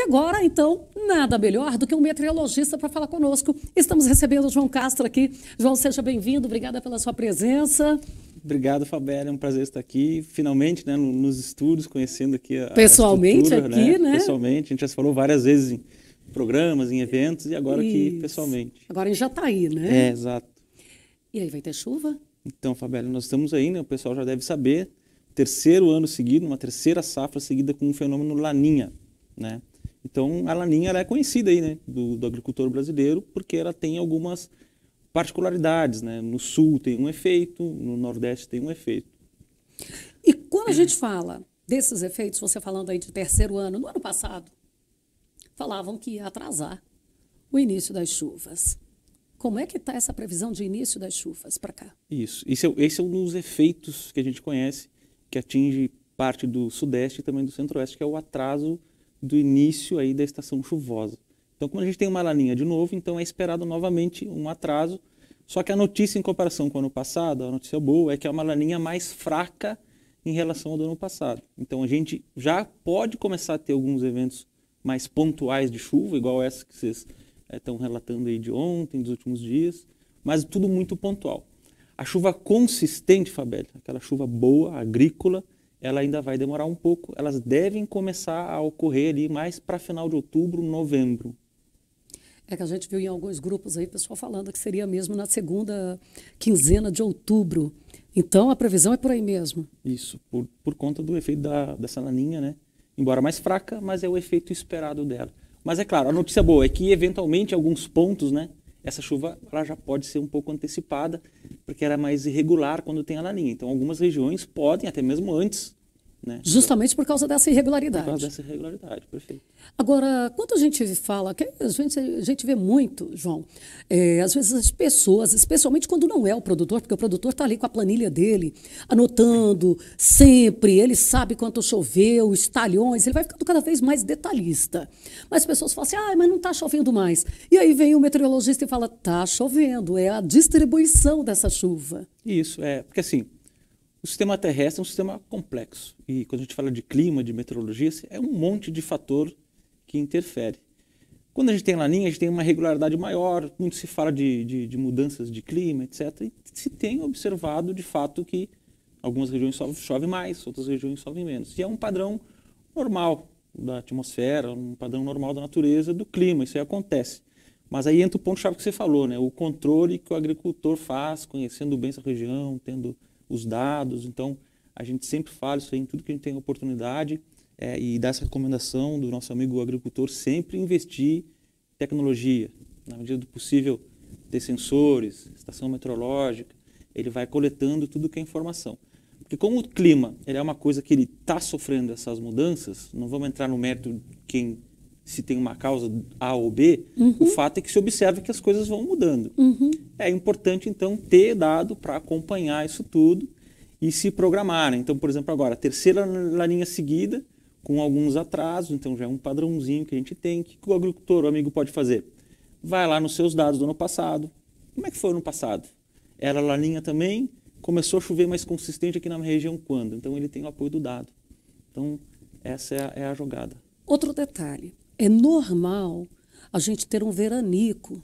E agora, então, nada melhor do que um meteorologista para falar conosco. Estamos recebendo o João Castro aqui. João, seja bem-vindo, obrigada pela sua presença. Obrigado, Fabélia. É um prazer estar aqui, finalmente, né, nos estúdios, conhecendo aqui a Pessoalmente aqui, né? né? Pessoalmente, a gente já se falou várias vezes em programas, em eventos e agora Isso. aqui pessoalmente. Agora a gente já está aí, né? É, exato. E aí vai ter chuva? Então, Fabélia, nós estamos aí, né, o pessoal já deve saber, terceiro ano seguido, uma terceira safra seguida com um fenômeno laninha, né? Então, a laninha é conhecida aí, né, do, do, agricultor brasileiro, porque ela tem algumas particularidades, né? No sul tem um efeito, no nordeste tem um efeito. E quando a gente fala desses efeitos, você falando aí de terceiro ano, no ano passado, falavam que ia atrasar o início das chuvas. Como é que está essa previsão de início das chuvas para cá? Isso, esse é, esse é um dos efeitos que a gente conhece, que atinge parte do sudeste e também do centro-oeste, que é o atraso do início aí da estação chuvosa. Então, como a gente tem uma laninha de novo, então é esperado novamente um atraso. Só que a notícia em comparação com o ano passado, a notícia boa, é que é uma laninha mais fraca em relação ao do ano passado. Então, a gente já pode começar a ter alguns eventos mais pontuais de chuva, igual essa que vocês estão eh, é, relatando aí de ontem, dos últimos dias, mas tudo muito pontual. A chuva consistente, Fabel, aquela chuva boa, agrícola, ela ainda vai demorar um pouco. Elas devem começar a ocorrer ali mais para final de outubro, novembro. É que a gente viu em alguns grupos aí pessoal falando que seria mesmo na segunda quinzena de outubro. Então a previsão é por aí mesmo. Isso, por, por conta do efeito da, dessa laninha, né? Embora mais fraca, mas é o efeito esperado dela. Mas é claro, a notícia boa é que eventualmente alguns pontos, né, essa chuva ela já pode ser um pouco antecipada, porque era é mais irregular quando tem a laninha. Então, algumas regiões podem, até mesmo antes né? Justamente por causa dessa irregularidade. Por causa dessa irregularidade, perfeito. Agora, quando a gente fala, a gente, a gente vê muito, João, é, às vezes as pessoas, especialmente quando não é o produtor, porque o produtor está ali com a planilha dele, anotando sempre, ele sabe quanto choveu, os talhões, ele vai ficando cada vez mais detalhista. Mas as pessoas falam assim, ah, mas não está chovendo mais. E aí vem o meteorologista e fala, está chovendo, é a distribuição dessa chuva. Isso, é, porque assim, o sistema terrestre é um sistema complexo. E quando a gente fala de clima, de meteorologia, assim, é um monte de fator que interfere. Quando a gente tem laninha, a gente tem uma regularidade maior, muito se fala de, de, de mudanças de clima, etc. E se tem observado, de fato, que algumas regiões chove mais, outras regiões chovem menos. E é um padrão normal da atmosfera, um padrão normal da natureza, do clima, isso aí acontece. Mas aí entra o ponto-chave que você falou, né? o controle que o agricultor faz, conhecendo bem essa região, tendo os dados. Então, a gente sempre fala isso aí em tudo que a gente tem oportunidade é, e dá essa recomendação do nosso amigo agricultor sempre investir em tecnologia. Na medida do possível, ter sensores, estação meteorológica, ele vai coletando tudo que é informação. Porque como o clima ele é uma coisa que ele está sofrendo essas mudanças, não vamos entrar no mérito de quem se tem uma causa A ou B, uhum. o fato é que se observa que as coisas vão mudando. Uhum. É importante, então, ter dado para acompanhar isso tudo e se programar. Né? Então, por exemplo, agora, terceira linha seguida, com alguns atrasos, então já é um padrãozinho que a gente tem. O que o agricultor, o amigo, pode fazer? Vai lá nos seus dados do ano passado. Como é que foi o ano passado? Era laninha também? Começou a chover mais consistente aqui na região quando? Então, ele tem o apoio do dado. Então, essa é a, é a jogada. Outro detalhe, é normal a gente ter um veranico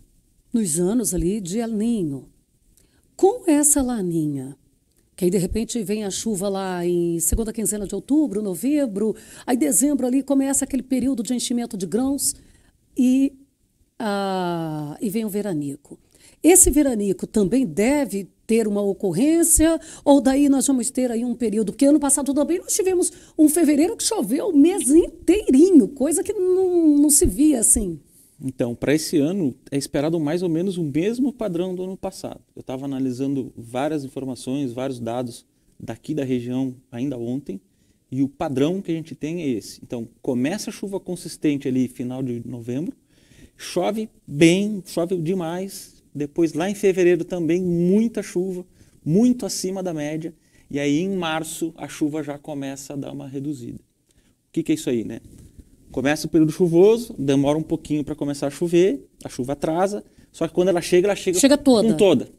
nos anos ali de alinho. Com essa laninha, que aí de repente vem a chuva lá em segunda quinzena de outubro, novembro, aí dezembro ali começa aquele período de enchimento de grãos e, ah, e vem o veranico. Esse veranico também deve ter uma ocorrência, ou daí nós vamos ter aí um período, porque ano passado também nós tivemos um fevereiro que choveu o mês inteirinho, coisa que não, não se via assim. Então, para esse ano é esperado mais ou menos o mesmo padrão do ano passado. Eu estava analisando várias informações, vários dados daqui da região ainda ontem, e o padrão que a gente tem é esse. Então, começa a chuva consistente ali final de novembro, chove bem, chove demais, depois, lá em fevereiro também, muita chuva, muito acima da média. E aí, em março, a chuva já começa a dar uma reduzida. O que, que é isso aí, né? Começa o período chuvoso, demora um pouquinho para começar a chover, a chuva atrasa, só que quando ela chega, ela chega, chega toda. com toda.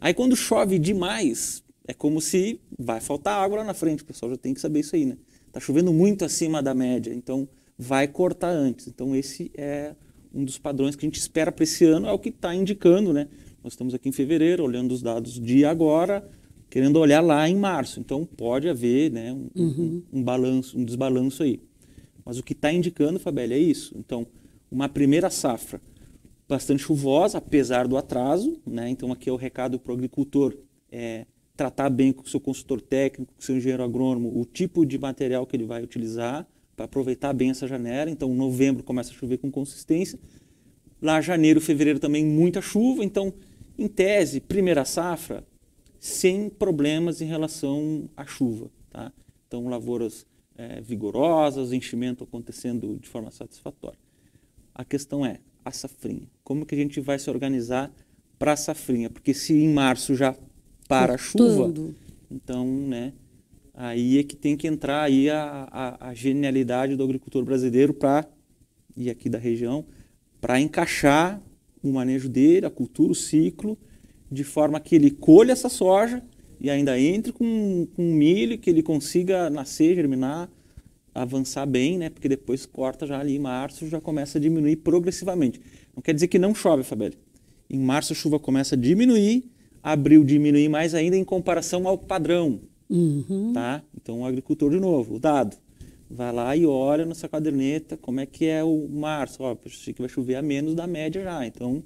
Aí quando chove demais, é como se vai faltar água lá na frente, o pessoal já tem que saber isso aí, né? Tá chovendo muito acima da média, então vai cortar antes. Então esse é um dos padrões que a gente espera para esse ano é o que está indicando, né? Nós estamos aqui em fevereiro, olhando os dados de agora, querendo olhar lá em março. Então pode haver né, um, uhum. um, um balanço, um desbalanço aí. Mas o que está indicando, Fabélia, é isso. Então, uma primeira safra bastante chuvosa, apesar do atraso. Né? Então, aqui é o recado para o agricultor: é, tratar bem com o seu consultor técnico, com o seu engenheiro agrônomo, o tipo de material que ele vai utilizar, para aproveitar bem essa janela. Então, novembro começa a chover com consistência. Lá, janeiro, fevereiro também muita chuva. Então, em tese, primeira safra, sem problemas em relação à chuva. Tá? Então, lavouras é, vigorosas, enchimento acontecendo de forma satisfatória. A questão é a safrinha. Como que a gente vai se organizar para a safrinha? Porque se em março já para a chuva, então, né, Aí é que tem que entrar aí a, a, a genialidade do agricultor brasileiro para, e aqui da região, para encaixar o manejo dele, a cultura, o ciclo, de forma que ele colha essa soja e ainda entre com, com milho, que ele consiga nascer, germinar, avançar bem, né? Porque depois corta já ali em março, já começa a diminuir progressivamente. Não quer dizer que não chove, Fabelli. Em março a chuva começa a diminuir, abril diminui mais ainda em comparação ao padrão. Uhum. Tá? Então, o agricultor, de novo, o dado. Vai lá e olha nessa caderneta como é que é o março. Ó, que vai chover a menos da média já. Então,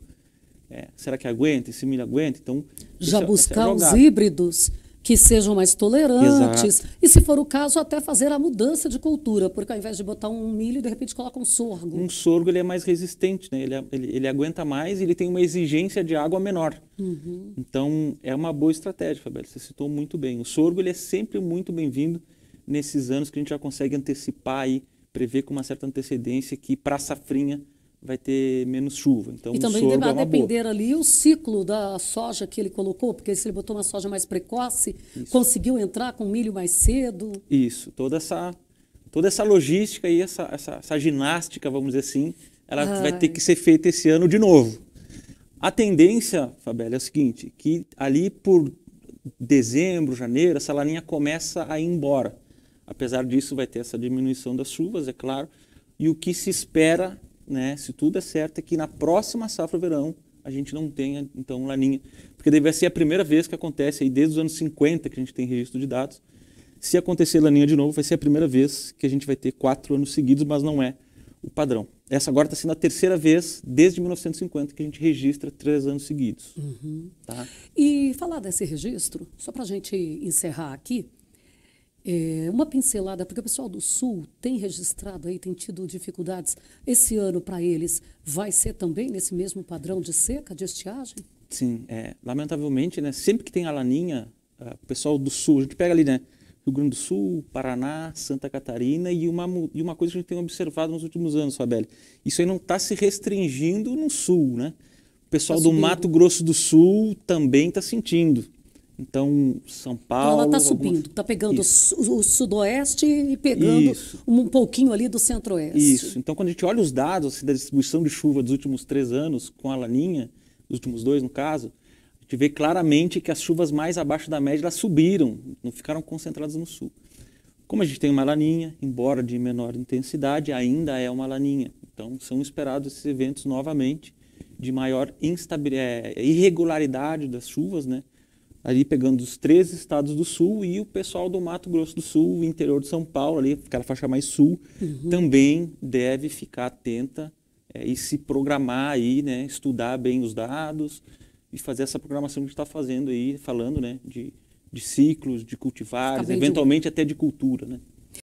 é, será que aguenta? Esse milho aguenta? Então, já é- é buscar é os híbridos que sejam mais tolerantes. Exato. E, se for o caso, até fazer a mudança de cultura, porque ao invés de botar um milho, de repente coloca um sorgo. Um sorgo ele é mais resistente, né? ele, é, ele, ele aguenta mais e ele tem uma exigência de água menor. Uhum. Então, é uma boa estratégia, Fabélia, você citou muito bem. O sorgo ele é sempre muito bem-vindo nesses anos que a gente já consegue antecipar e prever com uma certa antecedência que para a safrinha vai ter menos chuva. Então, e também é vai depender boa. ali o ciclo da soja que ele colocou, porque se ele botou uma soja mais precoce, Isso. conseguiu entrar com milho mais cedo. Isso, toda essa, toda essa logística e essa, essa, essa ginástica, vamos dizer assim, ela Ai. vai ter que ser feita esse ano de novo. A tendência, Fabela, é o seguinte, que ali por dezembro, janeiro, essa laninha começa a ir embora. Apesar disso, vai ter essa diminuição das chuvas, é claro, e o que se espera né, se tudo é certo, é que na próxima safra verão a gente não tenha, então, laninha. Porque deve ser a primeira vez que acontece, aí desde os anos 50 que a gente tem registro de dados. Se acontecer laninha de novo, vai ser a primeira vez que a gente vai ter quatro anos seguidos, mas não é o padrão. Essa agora está sendo a terceira vez desde 1950 que a gente registra três anos seguidos. Uhum. Tá? E falar desse registro, só para a gente encerrar aqui, é, uma pincelada, porque o pessoal do Sul tem registrado aí, tem tido dificuldades. Esse ano, para eles, vai ser também nesse mesmo padrão de seca, de estiagem? Sim, é, lamentavelmente, né, sempre que tem a laninha, ah, o pessoal do Sul, a gente pega ali, né, Rio Grande do Sul, Paraná, Santa Catarina e uma, e uma coisa que a gente tem observado nos últimos anos, Fabelli. Isso aí não está se restringindo no Sul, né? O pessoal tá do Mato Grosso do Sul também está sentindo. Então, São Paulo. Então ela está subindo, está pegando o, o sudoeste e pegando Isso. um pouquinho ali do centro-oeste. Isso. Então, quando a gente olha os dados assim, da distribuição de chuva dos últimos três anos, com a Laninha, dos últimos dois no caso, a gente vê claramente que as chuvas mais abaixo da média elas subiram, não ficaram concentradas no sul. Como a gente tem uma laninha, embora de menor intensidade, ainda é uma laninha. Então, são esperados esses eventos novamente de maior instabil... Eh, irregularidade das chuvas, né? ali pegando os três estados do sul e o pessoal do Mato Grosso do Sul, interior de São Paulo, ali, aquela faixa mais sul, uhum. também deve ficar atenta é, e se programar aí, né, estudar bem os dados e fazer essa programação que a gente está fazendo aí, falando, né, de, de ciclos, de cultivares, eventualmente de... até de cultura, né.